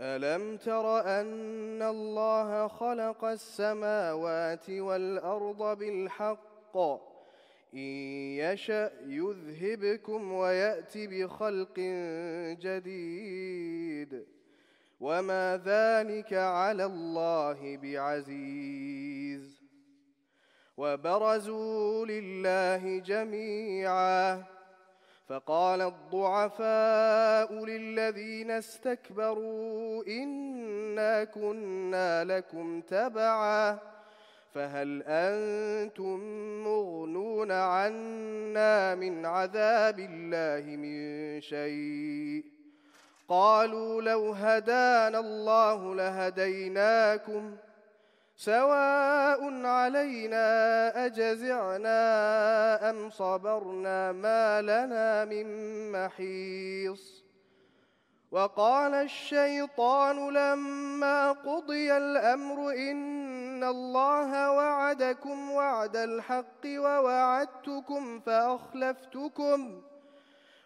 ألم تر أن الله خلق السماوات والأرض بالحق إن يشأ يذهبكم ويأتي بخلق جديد وما ذلك على الله بعزيز وبرزوا لله جميعاً فقال الضعفاء للذين استكبروا انا كنا لكم تبعا فهل انتم مغنون عنا من عذاب الله من شيء قالوا لو هدانا الله لهديناكم سواء علينا أجزعنا أم صبرنا ما لنا من محيص وقال الشيطان لما قضي الأمر إن الله وعدكم وعد الحق ووعدتكم فأخلفتكم ۖ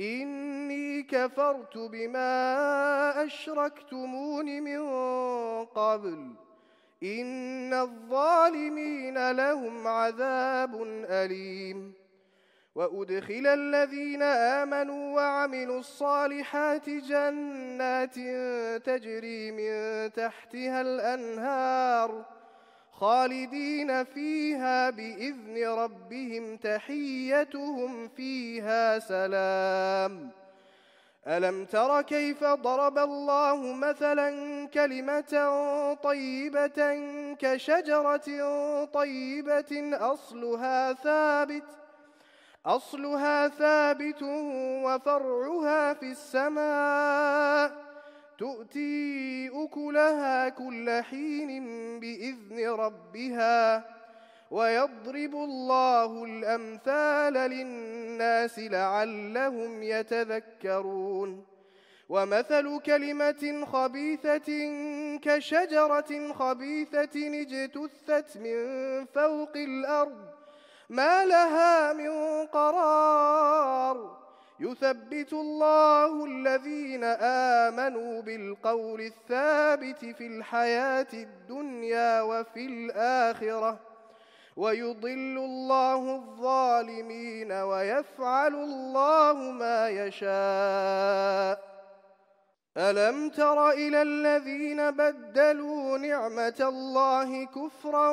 إني كفرت بما أشركتمون من قبل إن الظالمين لهم عذاب أليم وأدخل الذين آمنوا وعملوا الصالحات جنات تجري من تحتها الأنهار ۖ خالدين فيها باذن ربهم تحيتهم فيها سلام الم تر كيف ضرب الله مثلا كلمه طيبه كشجره طيبه اصلها ثابت اصلها ثابت وفرعها في السماء تؤتي اكلها كل حين باذن ربها ويضرب الله الامثال للناس لعلهم يتذكرون ومثل كلمه خبيثه كشجره خبيثه اجتثت من فوق الارض ما لها من قرار يثبت الله الذين امنوا بالقول الثابت في الحياه الدنيا وفي الاخره ويضل الله الظالمين ويفعل الله ما يشاء الم تر الى الذين بدلوا نعمه الله كفرا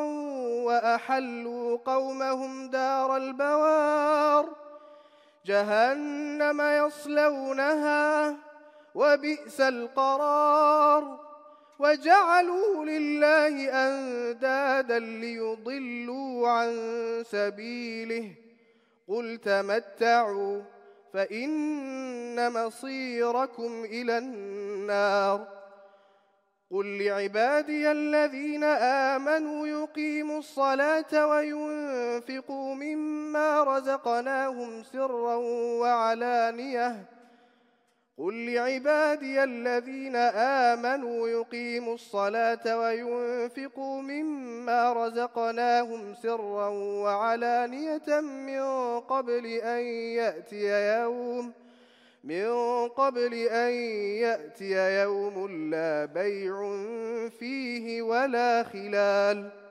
واحلوا قومهم دار البوار جهنم يصلونها وبئس القرار وجعلوا لله اندادا ليضلوا عن سبيله قل تمتعوا فان مصيركم الى النار قل لعبادي الذين آمنوا يقيموا الصلاة وينفقوا مما رزقناهم سرا وعلانية قل لعبادي الذين آمنوا يقيموا الصلاة وينفقوا مما رزقناهم سرا وعلانية من قبل أن يأتي يوم ۖ من قبل أن يأتي يوم لا بيع فيه ولا خلال ۖ